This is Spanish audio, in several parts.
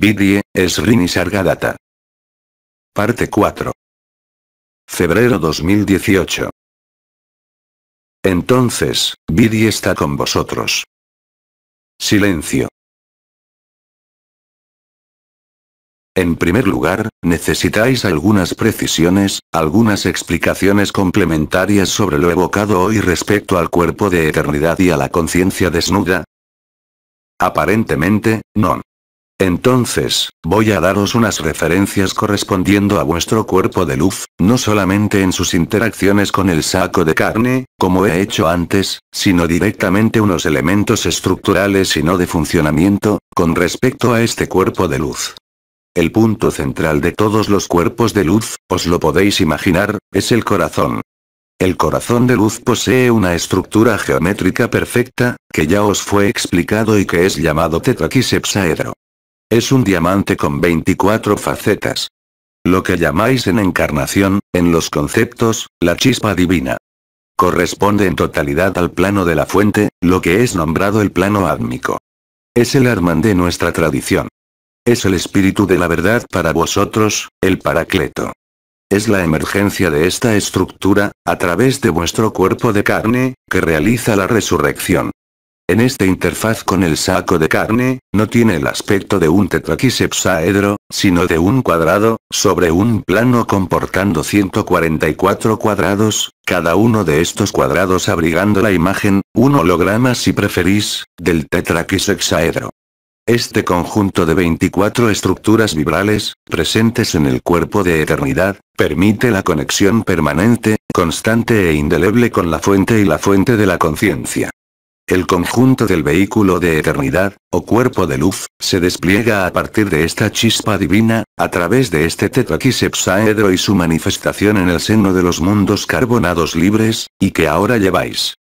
Vidie, es Rini Sargadata. Parte 4. Febrero 2018. Entonces, Vidie está con vosotros. Silencio. En primer lugar, necesitáis algunas precisiones, algunas explicaciones complementarias sobre lo evocado hoy respecto al cuerpo de eternidad y a la conciencia desnuda. Aparentemente, no. Entonces, voy a daros unas referencias correspondiendo a vuestro cuerpo de luz, no solamente en sus interacciones con el saco de carne, como he hecho antes, sino directamente unos elementos estructurales y no de funcionamiento, con respecto a este cuerpo de luz. El punto central de todos los cuerpos de luz, os lo podéis imaginar, es el corazón. El corazón de luz posee una estructura geométrica perfecta, que ya os fue explicado y que es llamado tetraquisepsaedro. Es un diamante con 24 facetas. Lo que llamáis en encarnación, en los conceptos, la chispa divina. Corresponde en totalidad al plano de la fuente, lo que es nombrado el plano ádmico. Es el arman de nuestra tradición. Es el espíritu de la verdad para vosotros, el paracleto. Es la emergencia de esta estructura, a través de vuestro cuerpo de carne, que realiza la resurrección. En esta interfaz con el saco de carne, no tiene el aspecto de un tetraquisepsaedro, sino de un cuadrado, sobre un plano comportando 144 cuadrados, cada uno de estos cuadrados abrigando la imagen, un holograma si preferís, del tetraquisexaedro. Este conjunto de 24 estructuras vibrales, presentes en el cuerpo de eternidad, permite la conexión permanente, constante e indeleble con la fuente y la fuente de la conciencia. El conjunto del vehículo de eternidad, o cuerpo de luz, se despliega a partir de esta chispa divina, a través de este tetraquisepsaedro y su manifestación en el seno de los mundos carbonados libres, y que ahora lleváis.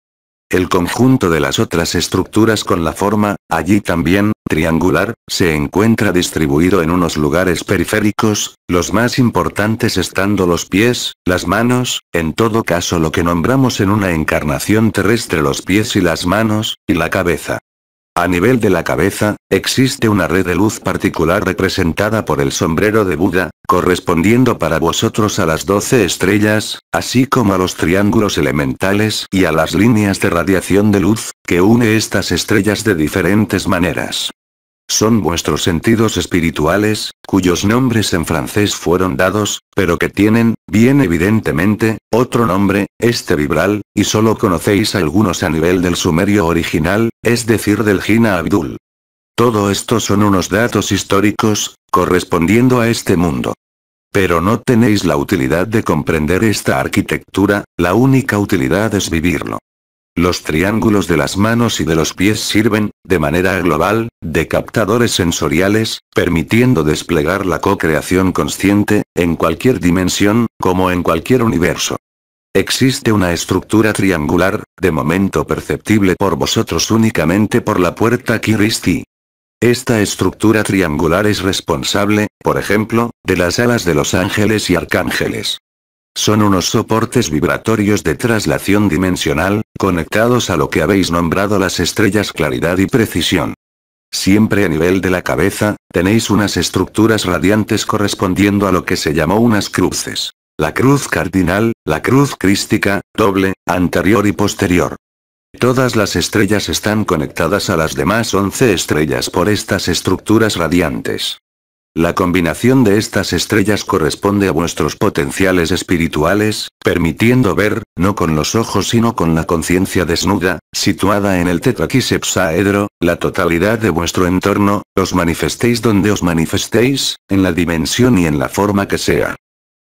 El conjunto de las otras estructuras con la forma, allí también, triangular, se encuentra distribuido en unos lugares periféricos, los más importantes estando los pies, las manos, en todo caso lo que nombramos en una encarnación terrestre los pies y las manos, y la cabeza. A nivel de la cabeza, existe una red de luz particular representada por el sombrero de Buda, correspondiendo para vosotros a las doce estrellas, así como a los triángulos elementales y a las líneas de radiación de luz, que une estas estrellas de diferentes maneras. Son vuestros sentidos espirituales, cuyos nombres en francés fueron dados, pero que tienen, bien evidentemente, otro nombre, este vibral, y solo conocéis algunos a nivel del sumerio original, es decir del Gina Abdul. Todo esto son unos datos históricos, correspondiendo a este mundo. Pero no tenéis la utilidad de comprender esta arquitectura, la única utilidad es vivirlo. Los triángulos de las manos y de los pies sirven, de manera global, de captadores sensoriales, permitiendo desplegar la co-creación consciente, en cualquier dimensión, como en cualquier universo. Existe una estructura triangular, de momento perceptible por vosotros únicamente por la puerta Kiristi. Esta estructura triangular es responsable, por ejemplo, de las alas de los ángeles y arcángeles. Son unos soportes vibratorios de traslación dimensional, conectados a lo que habéis nombrado las estrellas claridad y precisión. Siempre a nivel de la cabeza, tenéis unas estructuras radiantes correspondiendo a lo que se llamó unas cruces. La cruz cardinal, la cruz crística, doble, anterior y posterior. Todas las estrellas están conectadas a las demás 11 estrellas por estas estructuras radiantes. La combinación de estas estrellas corresponde a vuestros potenciales espirituales, permitiendo ver, no con los ojos sino con la conciencia desnuda, situada en el tetraquisepsaedro, la totalidad de vuestro entorno, os manifestéis donde os manifestéis, en la dimensión y en la forma que sea.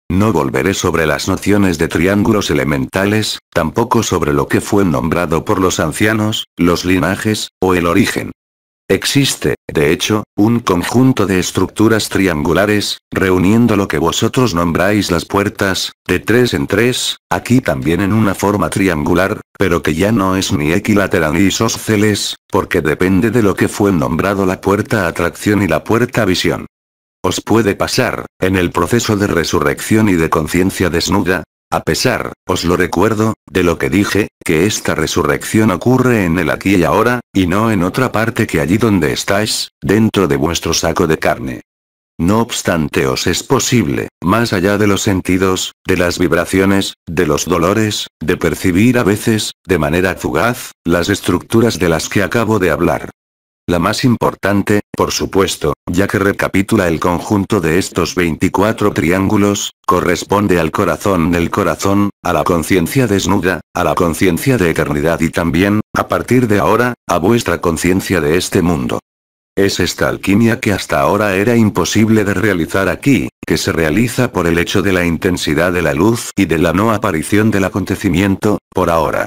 No volveré sobre las nociones de triángulos elementales, tampoco sobre lo que fue nombrado por los ancianos, los linajes, o el origen. Existe, de hecho, un conjunto de estructuras triangulares, reuniendo lo que vosotros nombráis las puertas, de tres en tres, aquí también en una forma triangular, pero que ya no es ni equilateral ni isósceles, porque depende de lo que fue nombrado la puerta atracción y la puerta visión. Os puede pasar, en el proceso de resurrección y de conciencia desnuda, a pesar, os lo recuerdo, de lo que dije, que esta resurrección ocurre en el aquí y ahora, y no en otra parte que allí donde estáis, dentro de vuestro saco de carne. No obstante os es posible, más allá de los sentidos, de las vibraciones, de los dolores, de percibir a veces, de manera fugaz, las estructuras de las que acabo de hablar. La más importante, por supuesto, ya que recapitula el conjunto de estos 24 triángulos, corresponde al corazón del corazón, a la conciencia desnuda, a la conciencia de eternidad y también, a partir de ahora, a vuestra conciencia de este mundo. Es esta alquimia que hasta ahora era imposible de realizar aquí, que se realiza por el hecho de la intensidad de la luz y de la no aparición del acontecimiento, por ahora.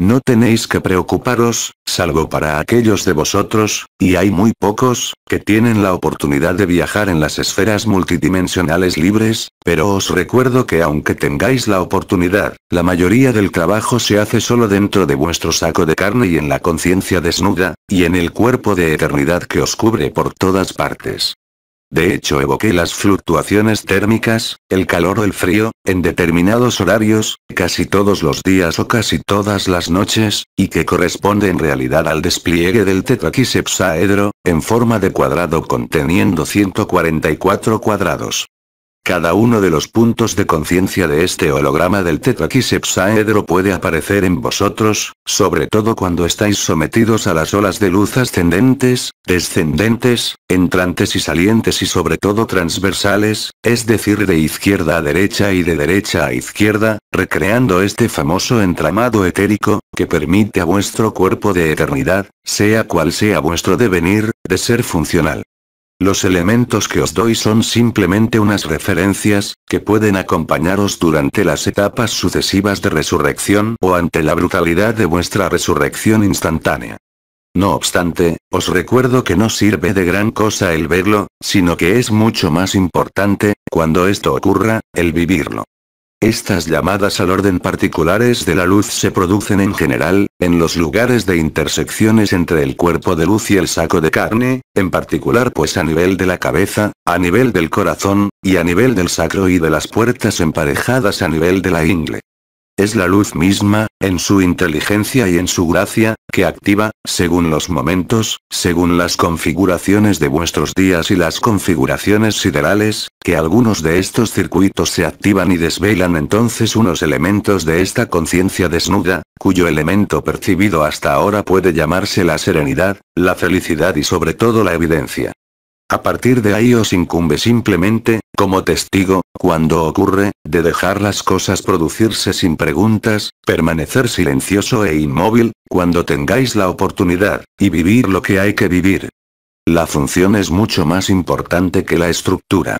No tenéis que preocuparos, salvo para aquellos de vosotros, y hay muy pocos, que tienen la oportunidad de viajar en las esferas multidimensionales libres, pero os recuerdo que aunque tengáis la oportunidad, la mayoría del trabajo se hace solo dentro de vuestro saco de carne y en la conciencia desnuda, y en el cuerpo de eternidad que os cubre por todas partes. De hecho evoqué las fluctuaciones térmicas, el calor o el frío, en determinados horarios, casi todos los días o casi todas las noches, y que corresponde en realidad al despliegue del tetraquisepsaedro, en forma de cuadrado conteniendo 144 cuadrados. Cada uno de los puntos de conciencia de este holograma del tetraquisepsaedro puede aparecer en vosotros, sobre todo cuando estáis sometidos a las olas de luz ascendentes, descendentes, entrantes y salientes y sobre todo transversales, es decir de izquierda a derecha y de derecha a izquierda, recreando este famoso entramado etérico, que permite a vuestro cuerpo de eternidad, sea cual sea vuestro devenir, de ser funcional. Los elementos que os doy son simplemente unas referencias, que pueden acompañaros durante las etapas sucesivas de resurrección o ante la brutalidad de vuestra resurrección instantánea. No obstante, os recuerdo que no sirve de gran cosa el verlo, sino que es mucho más importante, cuando esto ocurra, el vivirlo. Estas llamadas al orden particulares de la luz se producen en general, en los lugares de intersecciones entre el cuerpo de luz y el saco de carne, en particular pues a nivel de la cabeza, a nivel del corazón, y a nivel del sacro y de las puertas emparejadas a nivel de la ingle. Es la luz misma, en su inteligencia y en su gracia, que activa, según los momentos, según las configuraciones de vuestros días y las configuraciones siderales, que algunos de estos circuitos se activan y desvelan entonces unos elementos de esta conciencia desnuda, cuyo elemento percibido hasta ahora puede llamarse la serenidad, la felicidad y sobre todo la evidencia. A partir de ahí os incumbe simplemente, como testigo, cuando ocurre, de dejar las cosas producirse sin preguntas, permanecer silencioso e inmóvil, cuando tengáis la oportunidad, y vivir lo que hay que vivir. La función es mucho más importante que la estructura.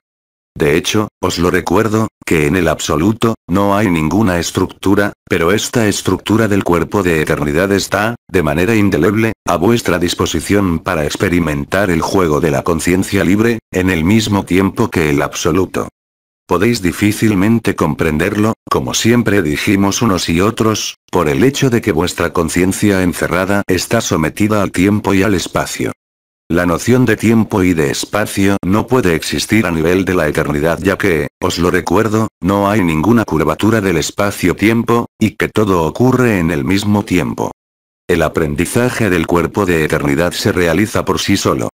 De hecho, os lo recuerdo, que en el absoluto, no hay ninguna estructura, pero esta estructura del cuerpo de eternidad está, de manera indeleble, a vuestra disposición para experimentar el juego de la conciencia libre, en el mismo tiempo que el absoluto. Podéis difícilmente comprenderlo, como siempre dijimos unos y otros, por el hecho de que vuestra conciencia encerrada está sometida al tiempo y al espacio. La noción de tiempo y de espacio no puede existir a nivel de la eternidad ya que, os lo recuerdo, no hay ninguna curvatura del espacio-tiempo, y que todo ocurre en el mismo tiempo. El aprendizaje del cuerpo de eternidad se realiza por sí solo.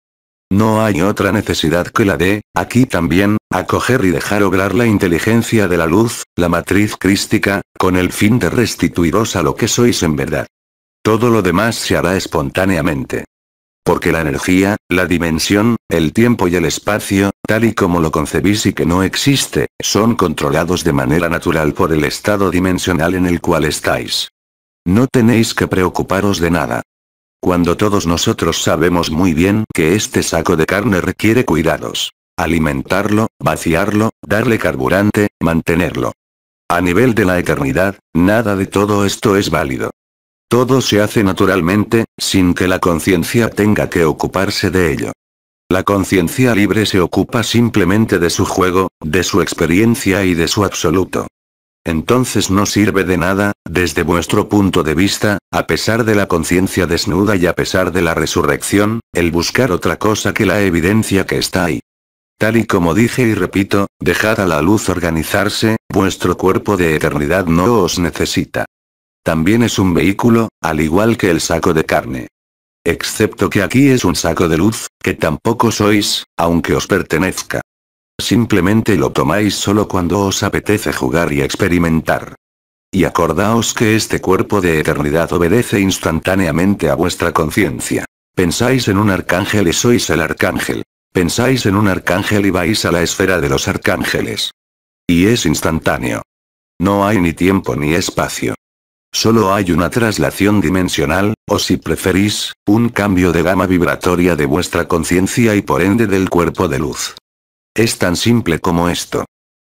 No hay otra necesidad que la de, aquí también, acoger y dejar obrar la inteligencia de la luz, la matriz crística, con el fin de restituiros a lo que sois en verdad. Todo lo demás se hará espontáneamente. Porque la energía, la dimensión, el tiempo y el espacio, tal y como lo concebís y que no existe, son controlados de manera natural por el estado dimensional en el cual estáis. No tenéis que preocuparos de nada. Cuando todos nosotros sabemos muy bien que este saco de carne requiere cuidados. Alimentarlo, vaciarlo, darle carburante, mantenerlo. A nivel de la eternidad, nada de todo esto es válido. Todo se hace naturalmente, sin que la conciencia tenga que ocuparse de ello. La conciencia libre se ocupa simplemente de su juego, de su experiencia y de su absoluto. Entonces no sirve de nada, desde vuestro punto de vista, a pesar de la conciencia desnuda y a pesar de la resurrección, el buscar otra cosa que la evidencia que está ahí. Tal y como dije y repito, dejad a la luz organizarse, vuestro cuerpo de eternidad no os necesita. También es un vehículo, al igual que el saco de carne. Excepto que aquí es un saco de luz, que tampoco sois, aunque os pertenezca. Simplemente lo tomáis solo cuando os apetece jugar y experimentar. Y acordaos que este cuerpo de eternidad obedece instantáneamente a vuestra conciencia. Pensáis en un arcángel y sois el arcángel. Pensáis en un arcángel y vais a la esfera de los arcángeles. Y es instantáneo. No hay ni tiempo ni espacio. Solo hay una traslación dimensional, o si preferís, un cambio de gama vibratoria de vuestra conciencia y por ende del cuerpo de luz. Es tan simple como esto.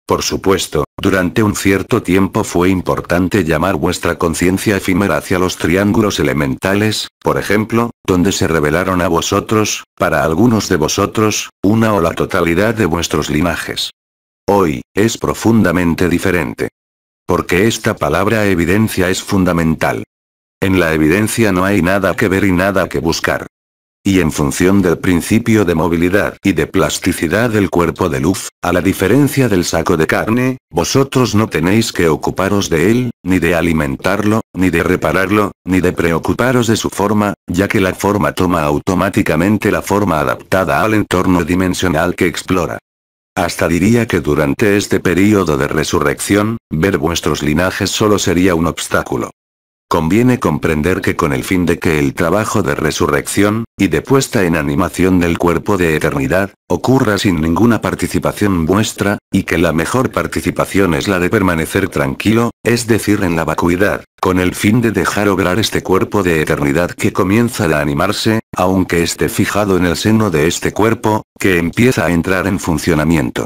Por supuesto, durante un cierto tiempo fue importante llamar vuestra conciencia efímera hacia los triángulos elementales, por ejemplo, donde se revelaron a vosotros, para algunos de vosotros, una o la totalidad de vuestros linajes. Hoy, es profundamente diferente. Porque esta palabra evidencia es fundamental. En la evidencia no hay nada que ver y nada que buscar. Y en función del principio de movilidad y de plasticidad del cuerpo de luz, a la diferencia del saco de carne, vosotros no tenéis que ocuparos de él, ni de alimentarlo, ni de repararlo, ni de preocuparos de su forma, ya que la forma toma automáticamente la forma adaptada al entorno dimensional que explora. Hasta diría que durante este período de resurrección, ver vuestros linajes solo sería un obstáculo. Conviene comprender que con el fin de que el trabajo de resurrección, y de puesta en animación del cuerpo de eternidad, ocurra sin ninguna participación vuestra, y que la mejor participación es la de permanecer tranquilo, es decir en la vacuidad, con el fin de dejar obrar este cuerpo de eternidad que comienza a animarse, aunque esté fijado en el seno de este cuerpo, que empieza a entrar en funcionamiento.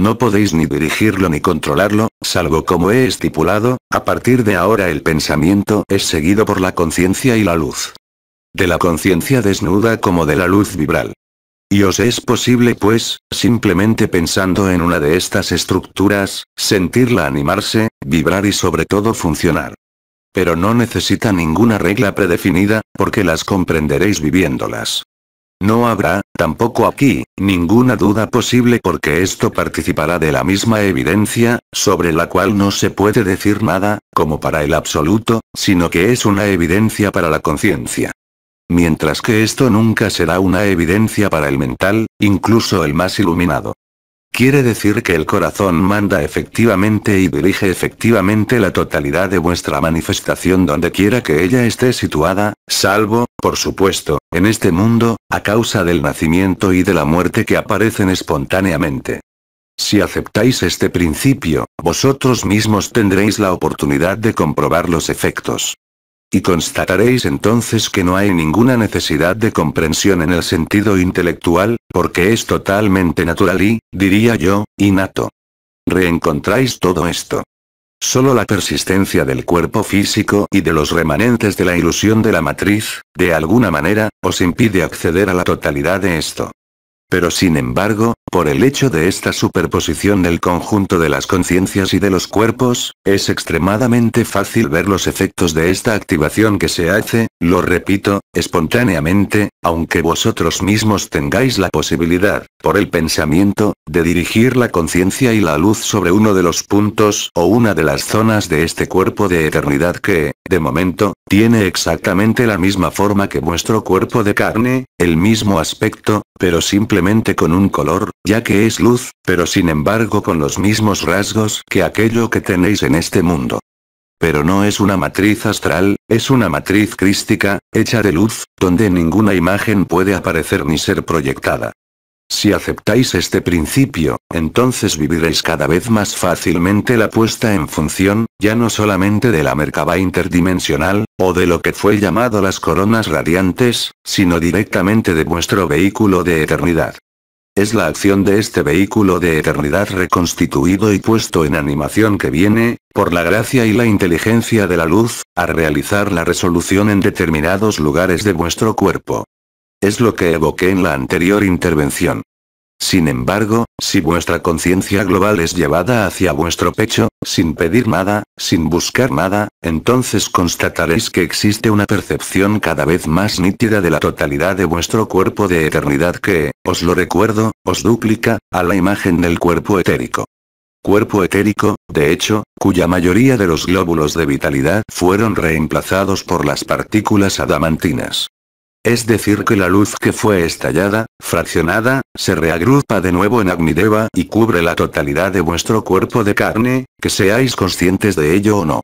No podéis ni dirigirlo ni controlarlo, salvo como he estipulado, a partir de ahora el pensamiento es seguido por la conciencia y la luz. De la conciencia desnuda como de la luz vibral. Y os es posible pues, simplemente pensando en una de estas estructuras, sentirla animarse, vibrar y sobre todo funcionar. Pero no necesita ninguna regla predefinida, porque las comprenderéis viviéndolas. No habrá, tampoco aquí, ninguna duda posible porque esto participará de la misma evidencia, sobre la cual no se puede decir nada, como para el absoluto, sino que es una evidencia para la conciencia. Mientras que esto nunca será una evidencia para el mental, incluso el más iluminado. Quiere decir que el corazón manda efectivamente y dirige efectivamente la totalidad de vuestra manifestación donde quiera que ella esté situada, salvo, por supuesto, en este mundo, a causa del nacimiento y de la muerte que aparecen espontáneamente. Si aceptáis este principio, vosotros mismos tendréis la oportunidad de comprobar los efectos. Y constataréis entonces que no hay ninguna necesidad de comprensión en el sentido intelectual, porque es totalmente natural y, diría yo, innato. Reencontráis todo esto. Solo la persistencia del cuerpo físico y de los remanentes de la ilusión de la matriz, de alguna manera, os impide acceder a la totalidad de esto. Pero sin embargo, por el hecho de esta superposición del conjunto de las conciencias y de los cuerpos, es extremadamente fácil ver los efectos de esta activación que se hace, lo repito, espontáneamente, aunque vosotros mismos tengáis la posibilidad, por el pensamiento, de dirigir la conciencia y la luz sobre uno de los puntos o una de las zonas de este cuerpo de eternidad que, de momento, tiene exactamente la misma forma que vuestro cuerpo de carne, el mismo aspecto, pero simplemente con un color, ya que es luz, pero sin embargo con los mismos rasgos que aquello que tenéis en este mundo. Pero no es una matriz astral, es una matriz crística, hecha de luz, donde ninguna imagen puede aparecer ni ser proyectada. Si aceptáis este principio, entonces viviréis cada vez más fácilmente la puesta en función, ya no solamente de la Merkaba interdimensional, o de lo que fue llamado las coronas radiantes, sino directamente de vuestro vehículo de eternidad. Es la acción de este vehículo de eternidad reconstituido y puesto en animación que viene, por la gracia y la inteligencia de la luz, a realizar la resolución en determinados lugares de vuestro cuerpo. Es lo que evoqué en la anterior intervención. Sin embargo, si vuestra conciencia global es llevada hacia vuestro pecho, sin pedir nada, sin buscar nada, entonces constataréis que existe una percepción cada vez más nítida de la totalidad de vuestro cuerpo de eternidad que, os lo recuerdo, os duplica, a la imagen del cuerpo etérico. Cuerpo etérico, de hecho, cuya mayoría de los glóbulos de vitalidad fueron reemplazados por las partículas adamantinas. Es decir que la luz que fue estallada, fraccionada, se reagrupa de nuevo en Agnideva y cubre la totalidad de vuestro cuerpo de carne, que seáis conscientes de ello o no.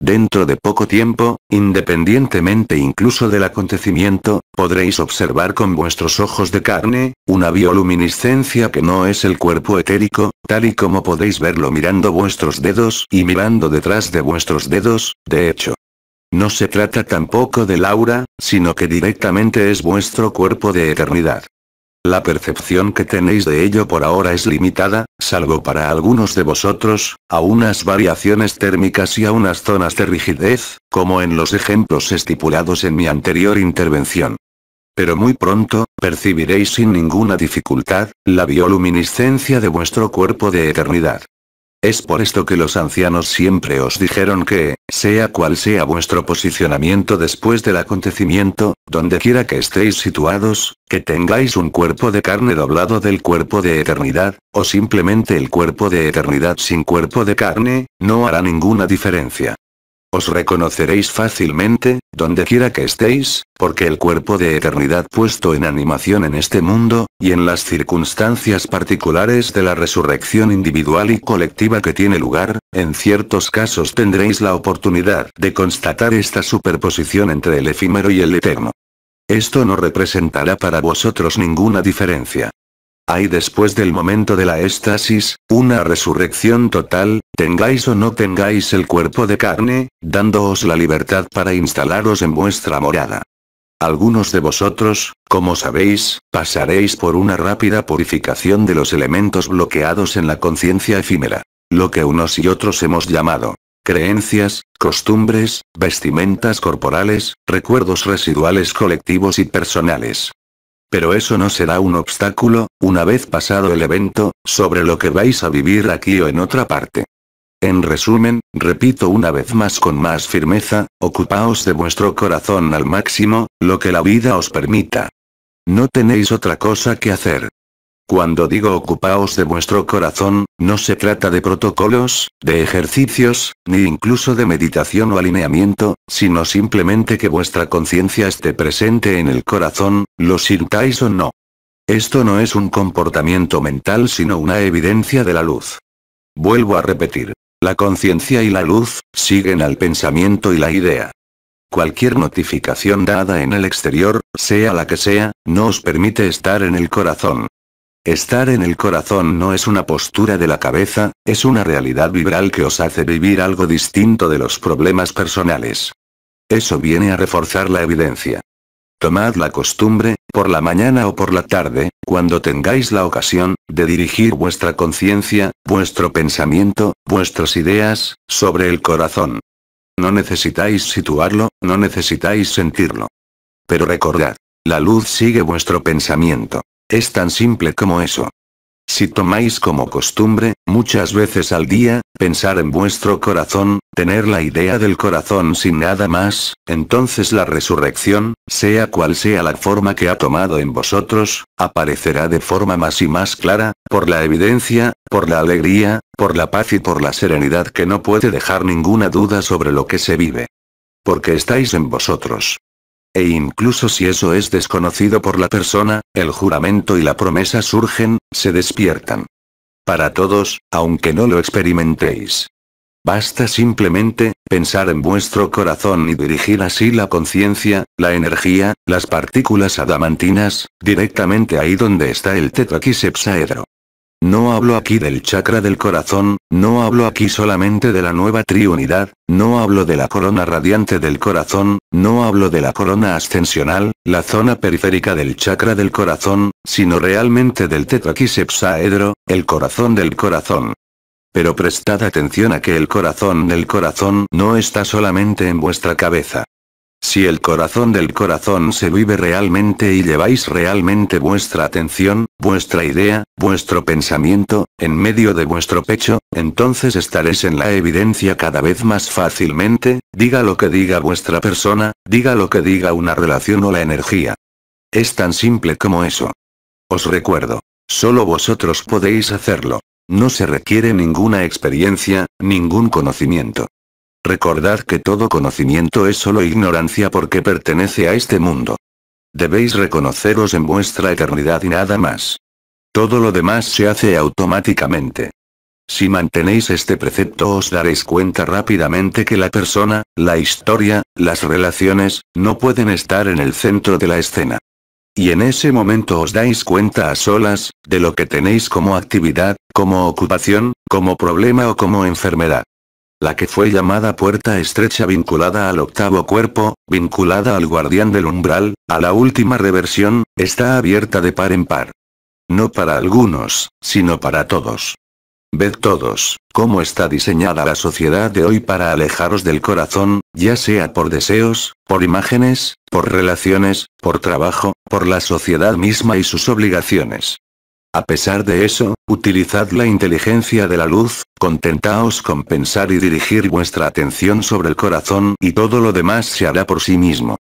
Dentro de poco tiempo, independientemente incluso del acontecimiento, podréis observar con vuestros ojos de carne, una bioluminiscencia que no es el cuerpo etérico, tal y como podéis verlo mirando vuestros dedos y mirando detrás de vuestros dedos, de hecho. No se trata tampoco del aura, sino que directamente es vuestro cuerpo de eternidad. La percepción que tenéis de ello por ahora es limitada, salvo para algunos de vosotros, a unas variaciones térmicas y a unas zonas de rigidez, como en los ejemplos estipulados en mi anterior intervención. Pero muy pronto, percibiréis sin ninguna dificultad, la bioluminiscencia de vuestro cuerpo de eternidad. Es por esto que los ancianos siempre os dijeron que, sea cual sea vuestro posicionamiento después del acontecimiento, donde quiera que estéis situados, que tengáis un cuerpo de carne doblado del cuerpo de eternidad, o simplemente el cuerpo de eternidad sin cuerpo de carne, no hará ninguna diferencia. Os reconoceréis fácilmente, donde quiera que estéis, porque el cuerpo de eternidad puesto en animación en este mundo, y en las circunstancias particulares de la resurrección individual y colectiva que tiene lugar, en ciertos casos tendréis la oportunidad de constatar esta superposición entre el efímero y el eterno. Esto no representará para vosotros ninguna diferencia. Hay después del momento de la éstasis, una resurrección total, tengáis o no tengáis el cuerpo de carne, dándoos la libertad para instalaros en vuestra morada. Algunos de vosotros, como sabéis, pasaréis por una rápida purificación de los elementos bloqueados en la conciencia efímera. Lo que unos y otros hemos llamado creencias, costumbres, vestimentas corporales, recuerdos residuales colectivos y personales. Pero eso no será un obstáculo, una vez pasado el evento, sobre lo que vais a vivir aquí o en otra parte. En resumen, repito una vez más con más firmeza, ocupaos de vuestro corazón al máximo, lo que la vida os permita. No tenéis otra cosa que hacer. Cuando digo ocupaos de vuestro corazón, no se trata de protocolos, de ejercicios, ni incluso de meditación o alineamiento, sino simplemente que vuestra conciencia esté presente en el corazón, lo sintáis o no. Esto no es un comportamiento mental sino una evidencia de la luz. Vuelvo a repetir. La conciencia y la luz, siguen al pensamiento y la idea. Cualquier notificación dada en el exterior, sea la que sea, no os permite estar en el corazón, Estar en el corazón no es una postura de la cabeza, es una realidad vibral que os hace vivir algo distinto de los problemas personales. Eso viene a reforzar la evidencia. Tomad la costumbre, por la mañana o por la tarde, cuando tengáis la ocasión, de dirigir vuestra conciencia, vuestro pensamiento, vuestras ideas, sobre el corazón. No necesitáis situarlo, no necesitáis sentirlo. Pero recordad, la luz sigue vuestro pensamiento. Es tan simple como eso. Si tomáis como costumbre, muchas veces al día, pensar en vuestro corazón, tener la idea del corazón sin nada más, entonces la resurrección, sea cual sea la forma que ha tomado en vosotros, aparecerá de forma más y más clara, por la evidencia, por la alegría, por la paz y por la serenidad que no puede dejar ninguna duda sobre lo que se vive. Porque estáis en vosotros. E incluso si eso es desconocido por la persona, el juramento y la promesa surgen, se despiertan. Para todos, aunque no lo experimentéis. Basta simplemente, pensar en vuestro corazón y dirigir así la conciencia, la energía, las partículas adamantinas, directamente ahí donde está el tetraquisepsaedro. No hablo aquí del chakra del corazón, no hablo aquí solamente de la nueva triunidad, no hablo de la corona radiante del corazón, no hablo de la corona ascensional, la zona periférica del chakra del corazón, sino realmente del tetraquisepsaedro, el corazón del corazón. Pero prestad atención a que el corazón del corazón no está solamente en vuestra cabeza. Si el corazón del corazón se vive realmente y lleváis realmente vuestra atención, vuestra idea, vuestro pensamiento, en medio de vuestro pecho, entonces estaréis en la evidencia cada vez más fácilmente, diga lo que diga vuestra persona, diga lo que diga una relación o la energía. Es tan simple como eso. Os recuerdo, solo vosotros podéis hacerlo. No se requiere ninguna experiencia, ningún conocimiento. Recordad que todo conocimiento es solo ignorancia porque pertenece a este mundo. Debéis reconoceros en vuestra eternidad y nada más. Todo lo demás se hace automáticamente. Si mantenéis este precepto os daréis cuenta rápidamente que la persona, la historia, las relaciones, no pueden estar en el centro de la escena. Y en ese momento os dais cuenta a solas, de lo que tenéis como actividad, como ocupación, como problema o como enfermedad la que fue llamada puerta estrecha vinculada al octavo cuerpo, vinculada al guardián del umbral, a la última reversión, está abierta de par en par. No para algunos, sino para todos. Ved todos, cómo está diseñada la sociedad de hoy para alejaros del corazón, ya sea por deseos, por imágenes, por relaciones, por trabajo, por la sociedad misma y sus obligaciones. A pesar de eso, utilizad la inteligencia de la luz, contentaos con pensar y dirigir vuestra atención sobre el corazón y todo lo demás se hará por sí mismo.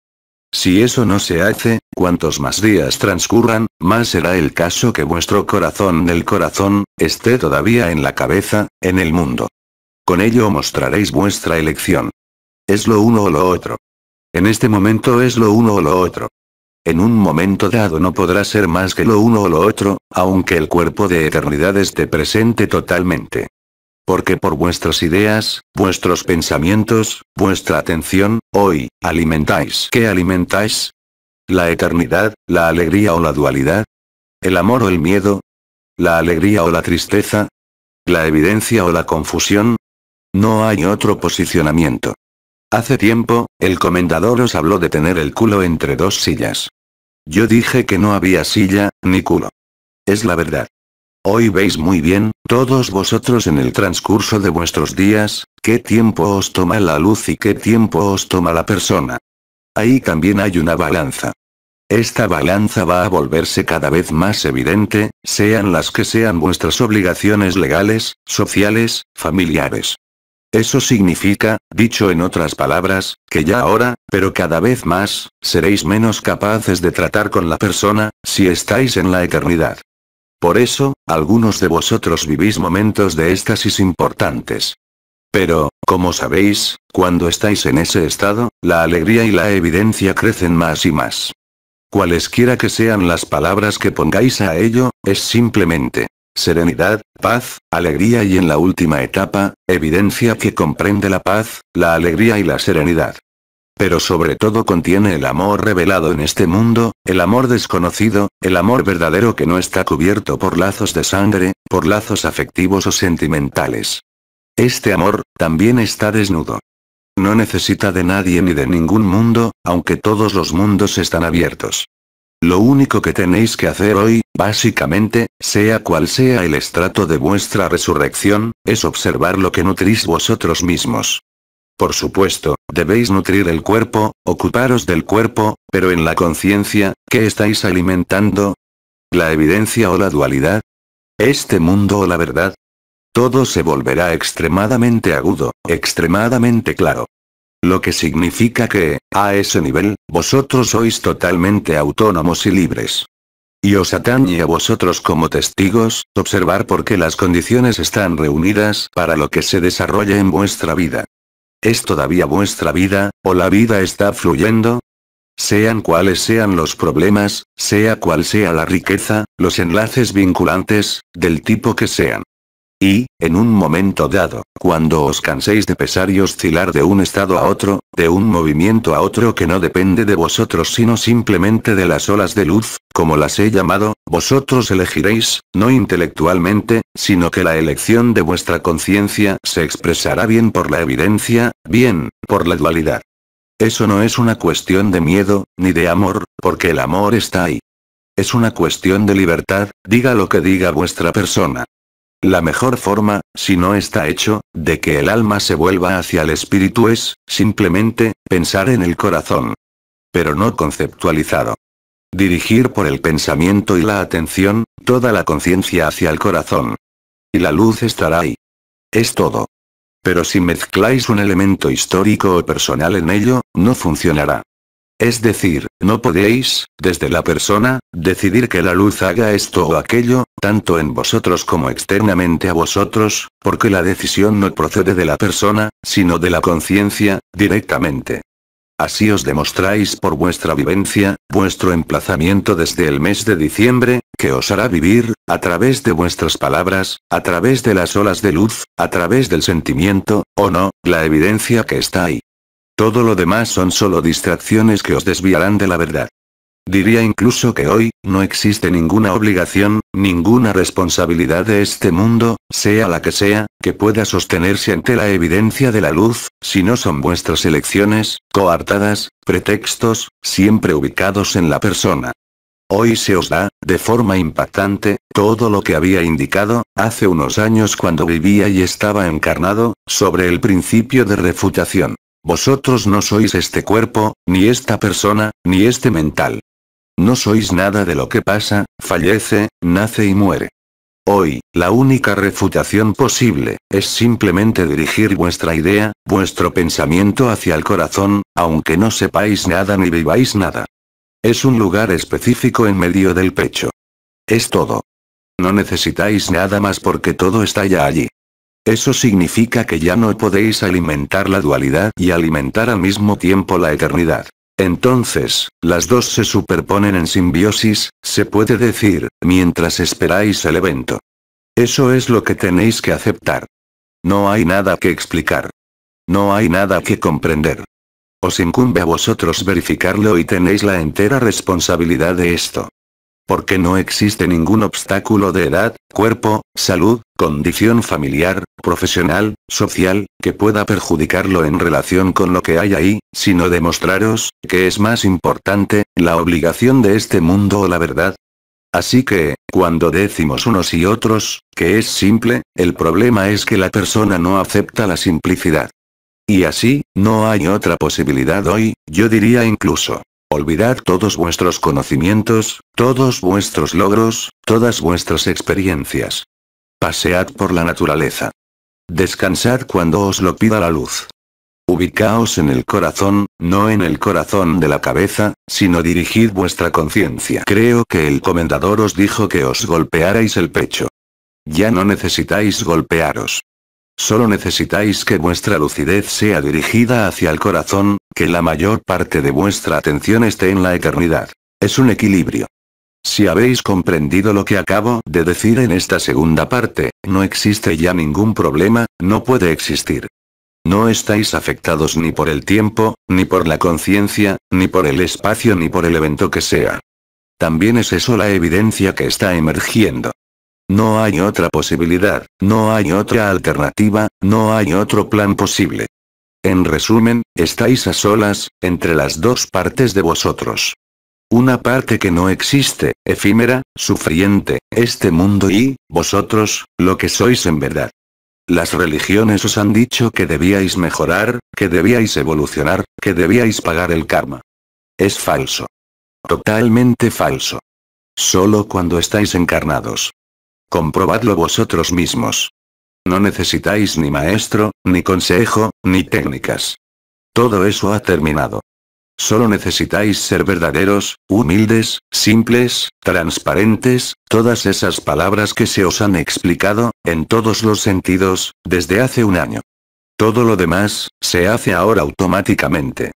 Si eso no se hace, cuantos más días transcurran, más será el caso que vuestro corazón del corazón, esté todavía en la cabeza, en el mundo. Con ello mostraréis vuestra elección. Es lo uno o lo otro. En este momento es lo uno o lo otro. En un momento dado no podrá ser más que lo uno o lo otro, aunque el cuerpo de eternidad esté presente totalmente. Porque por vuestras ideas, vuestros pensamientos, vuestra atención, hoy, alimentáis. ¿Qué alimentáis? ¿La eternidad, la alegría o la dualidad? ¿El amor o el miedo? ¿La alegría o la tristeza? ¿La evidencia o la confusión? No hay otro posicionamiento. Hace tiempo, el comendador os habló de tener el culo entre dos sillas. Yo dije que no había silla, ni culo. Es la verdad. Hoy veis muy bien, todos vosotros en el transcurso de vuestros días, qué tiempo os toma la luz y qué tiempo os toma la persona. Ahí también hay una balanza. Esta balanza va a volverse cada vez más evidente, sean las que sean vuestras obligaciones legales, sociales, familiares. Eso significa, dicho en otras palabras, que ya ahora, pero cada vez más, seréis menos capaces de tratar con la persona, si estáis en la eternidad. Por eso, algunos de vosotros vivís momentos de éxtasis importantes. Pero, como sabéis, cuando estáis en ese estado, la alegría y la evidencia crecen más y más. Cualesquiera que sean las palabras que pongáis a ello, es simplemente serenidad, paz, alegría y en la última etapa, evidencia que comprende la paz, la alegría y la serenidad. Pero sobre todo contiene el amor revelado en este mundo, el amor desconocido, el amor verdadero que no está cubierto por lazos de sangre, por lazos afectivos o sentimentales. Este amor, también está desnudo. No necesita de nadie ni de ningún mundo, aunque todos los mundos están abiertos. Lo único que tenéis que hacer hoy, básicamente, sea cual sea el estrato de vuestra resurrección, es observar lo que nutrís vosotros mismos. Por supuesto, debéis nutrir el cuerpo, ocuparos del cuerpo, pero en la conciencia, ¿qué estáis alimentando? ¿La evidencia o la dualidad? ¿Este mundo o la verdad? Todo se volverá extremadamente agudo, extremadamente claro. Lo que significa que, a ese nivel, vosotros sois totalmente autónomos y libres. Y os atañe a vosotros como testigos, observar por qué las condiciones están reunidas para lo que se desarrolla en vuestra vida. ¿Es todavía vuestra vida, o la vida está fluyendo? Sean cuales sean los problemas, sea cual sea la riqueza, los enlaces vinculantes, del tipo que sean. Y, en un momento dado, cuando os canséis de pesar y oscilar de un estado a otro, de un movimiento a otro que no depende de vosotros sino simplemente de las olas de luz, como las he llamado, vosotros elegiréis, no intelectualmente, sino que la elección de vuestra conciencia se expresará bien por la evidencia, bien, por la dualidad. Eso no es una cuestión de miedo, ni de amor, porque el amor está ahí. Es una cuestión de libertad, diga lo que diga vuestra persona. La mejor forma, si no está hecho, de que el alma se vuelva hacia el espíritu es, simplemente, pensar en el corazón. Pero no conceptualizado. Dirigir por el pensamiento y la atención, toda la conciencia hacia el corazón. Y la luz estará ahí. Es todo. Pero si mezcláis un elemento histórico o personal en ello, no funcionará. Es decir, no podéis, desde la persona, decidir que la luz haga esto o aquello, tanto en vosotros como externamente a vosotros, porque la decisión no procede de la persona, sino de la conciencia, directamente. Así os demostráis por vuestra vivencia, vuestro emplazamiento desde el mes de diciembre, que os hará vivir, a través de vuestras palabras, a través de las olas de luz, a través del sentimiento, o no, la evidencia que está ahí. Todo lo demás son solo distracciones que os desviarán de la verdad. Diría incluso que hoy, no existe ninguna obligación, ninguna responsabilidad de este mundo, sea la que sea, que pueda sostenerse ante la evidencia de la luz, si no son vuestras elecciones, coartadas, pretextos, siempre ubicados en la persona. Hoy se os da, de forma impactante, todo lo que había indicado, hace unos años cuando vivía y estaba encarnado, sobre el principio de refutación. Vosotros no sois este cuerpo, ni esta persona, ni este mental. No sois nada de lo que pasa, fallece, nace y muere. Hoy, la única refutación posible, es simplemente dirigir vuestra idea, vuestro pensamiento hacia el corazón, aunque no sepáis nada ni viváis nada. Es un lugar específico en medio del pecho. Es todo. No necesitáis nada más porque todo está ya allí. Eso significa que ya no podéis alimentar la dualidad y alimentar al mismo tiempo la eternidad. Entonces, las dos se superponen en simbiosis, se puede decir, mientras esperáis el evento. Eso es lo que tenéis que aceptar. No hay nada que explicar. No hay nada que comprender. Os incumbe a vosotros verificarlo y tenéis la entera responsabilidad de esto porque no existe ningún obstáculo de edad, cuerpo, salud, condición familiar, profesional, social, que pueda perjudicarlo en relación con lo que hay ahí, sino demostraros, que es más importante, la obligación de este mundo o la verdad. Así que, cuando decimos unos y otros, que es simple, el problema es que la persona no acepta la simplicidad. Y así, no hay otra posibilidad hoy, yo diría incluso, Olvidad todos vuestros conocimientos, todos vuestros logros, todas vuestras experiencias. Pasead por la naturaleza. Descansad cuando os lo pida la luz. Ubicaos en el corazón, no en el corazón de la cabeza, sino dirigid vuestra conciencia. Creo que el comendador os dijo que os golpearais el pecho. Ya no necesitáis golpearos. Solo necesitáis que vuestra lucidez sea dirigida hacia el corazón, que la mayor parte de vuestra atención esté en la eternidad. Es un equilibrio. Si habéis comprendido lo que acabo de decir en esta segunda parte, no existe ya ningún problema, no puede existir. No estáis afectados ni por el tiempo, ni por la conciencia, ni por el espacio, ni por el evento que sea. También es eso la evidencia que está emergiendo. No hay otra posibilidad, no hay otra alternativa, no hay otro plan posible. En resumen, estáis a solas, entre las dos partes de vosotros. Una parte que no existe, efímera, sufriente, este mundo y, vosotros, lo que sois en verdad. Las religiones os han dicho que debíais mejorar, que debíais evolucionar, que debíais pagar el karma. Es falso. Totalmente falso. Solo cuando estáis encarnados, Comprobadlo vosotros mismos. No necesitáis ni maestro, ni consejo, ni técnicas. Todo eso ha terminado. Solo necesitáis ser verdaderos, humildes, simples, transparentes, todas esas palabras que se os han explicado, en todos los sentidos, desde hace un año. Todo lo demás, se hace ahora automáticamente.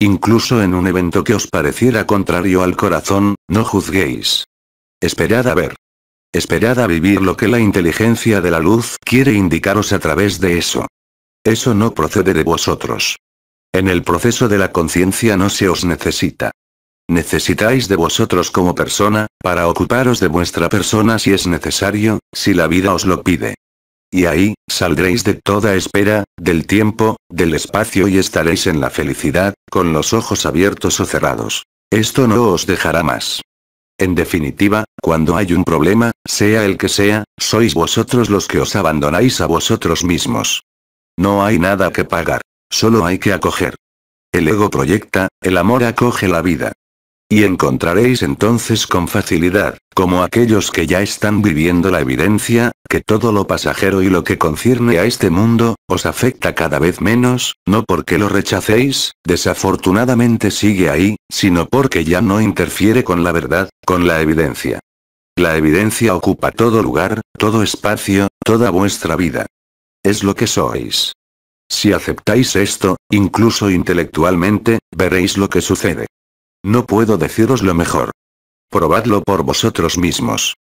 Incluso en un evento que os pareciera contrario al corazón, no juzguéis. Esperad a ver. Esperad a vivir lo que la inteligencia de la luz quiere indicaros a través de eso. Eso no procede de vosotros. En el proceso de la conciencia no se os necesita. Necesitáis de vosotros como persona, para ocuparos de vuestra persona si es necesario, si la vida os lo pide. Y ahí, saldréis de toda espera, del tiempo, del espacio y estaréis en la felicidad, con los ojos abiertos o cerrados. Esto no os dejará más. En definitiva, cuando hay un problema, sea el que sea, sois vosotros los que os abandonáis a vosotros mismos. No hay nada que pagar, solo hay que acoger. El ego proyecta, el amor acoge la vida. Y encontraréis entonces con facilidad, como aquellos que ya están viviendo la evidencia, que todo lo pasajero y lo que concierne a este mundo, os afecta cada vez menos, no porque lo rechacéis, desafortunadamente sigue ahí, sino porque ya no interfiere con la verdad, con la evidencia. La evidencia ocupa todo lugar, todo espacio, toda vuestra vida. Es lo que sois. Si aceptáis esto, incluso intelectualmente, veréis lo que sucede. No puedo deciros lo mejor. Probadlo por vosotros mismos.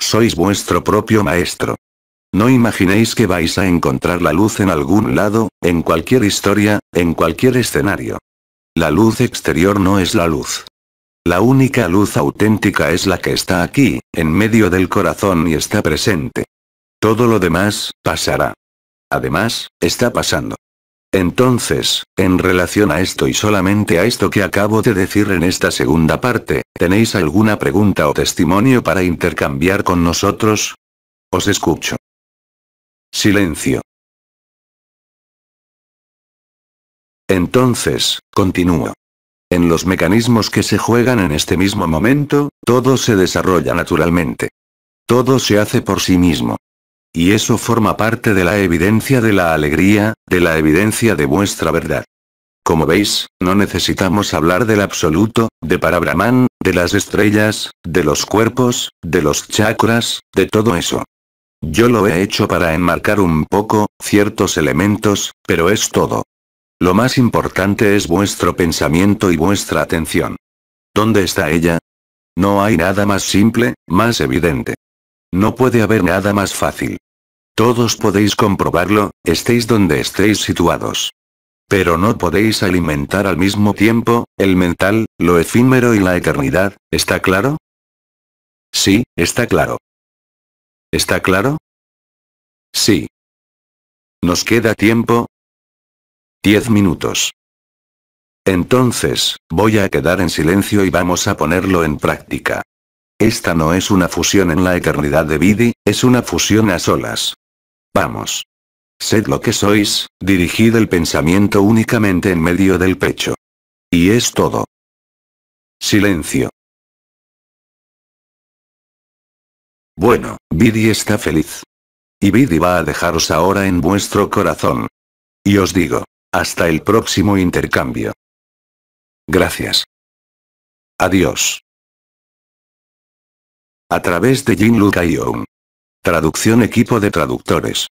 Sois vuestro propio maestro. No imaginéis que vais a encontrar la luz en algún lado, en cualquier historia, en cualquier escenario. La luz exterior no es la luz. La única luz auténtica es la que está aquí, en medio del corazón y está presente. Todo lo demás, pasará. Además, está pasando. Entonces, en relación a esto y solamente a esto que acabo de decir en esta segunda parte, ¿tenéis alguna pregunta o testimonio para intercambiar con nosotros? Os escucho. Silencio. Entonces, continúo. En los mecanismos que se juegan en este mismo momento, todo se desarrolla naturalmente. Todo se hace por sí mismo. Y eso forma parte de la evidencia de la alegría, de la evidencia de vuestra verdad. Como veis, no necesitamos hablar del absoluto, de Parabrahman, de las estrellas, de los cuerpos, de los chakras, de todo eso. Yo lo he hecho para enmarcar un poco, ciertos elementos, pero es todo. Lo más importante es vuestro pensamiento y vuestra atención. ¿Dónde está ella? No hay nada más simple, más evidente. No puede haber nada más fácil. Todos podéis comprobarlo, estéis donde estéis situados. Pero no podéis alimentar al mismo tiempo, el mental, lo efímero y la eternidad, ¿está claro? Sí, está claro. ¿Está claro? Sí. ¿Nos queda tiempo? Diez minutos. Entonces, voy a quedar en silencio y vamos a ponerlo en práctica. Esta no es una fusión en la eternidad de Bidi, es una fusión a solas. Vamos. Sed lo que sois, dirigid el pensamiento únicamente en medio del pecho. Y es todo. Silencio. Bueno, Bidi está feliz. Y Bidi va a dejaros ahora en vuestro corazón. Y os digo, hasta el próximo intercambio. Gracias. Adiós. A través de Jin Young. Traducción Equipo de Traductores.